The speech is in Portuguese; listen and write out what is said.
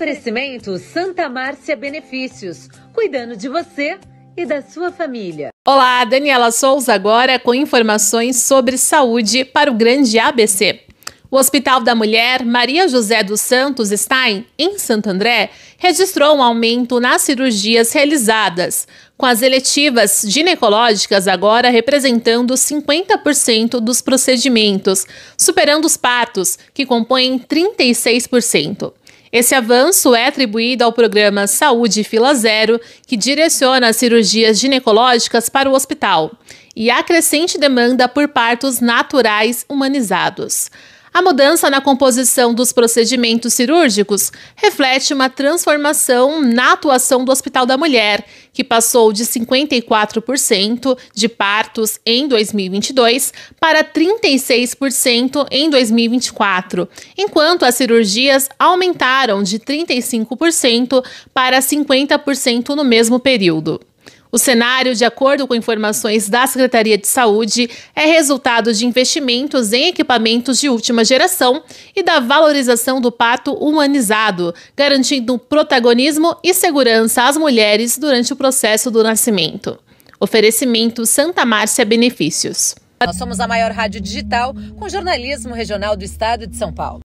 Oferecimento Santa Márcia Benefícios, cuidando de você e da sua família. Olá, Daniela Souza agora com informações sobre saúde para o Grande ABC. O Hospital da Mulher Maria José dos Santos Stein, em Santo André, registrou um aumento nas cirurgias realizadas, com as eletivas ginecológicas agora representando 50% dos procedimentos, superando os partos, que compõem 36%. Esse avanço é atribuído ao programa Saúde Fila Zero, que direciona as cirurgias ginecológicas para o hospital, e à crescente demanda por partos naturais humanizados. A mudança na composição dos procedimentos cirúrgicos reflete uma transformação na atuação do Hospital da Mulher, que passou de 54% de partos em 2022 para 36% em 2024, enquanto as cirurgias aumentaram de 35% para 50% no mesmo período. O cenário, de acordo com informações da Secretaria de Saúde, é resultado de investimentos em equipamentos de última geração e da valorização do pato humanizado, garantindo protagonismo e segurança às mulheres durante o processo do nascimento. Oferecimento Santa Márcia Benefícios. Nós somos a maior rádio digital com jornalismo regional do estado de São Paulo.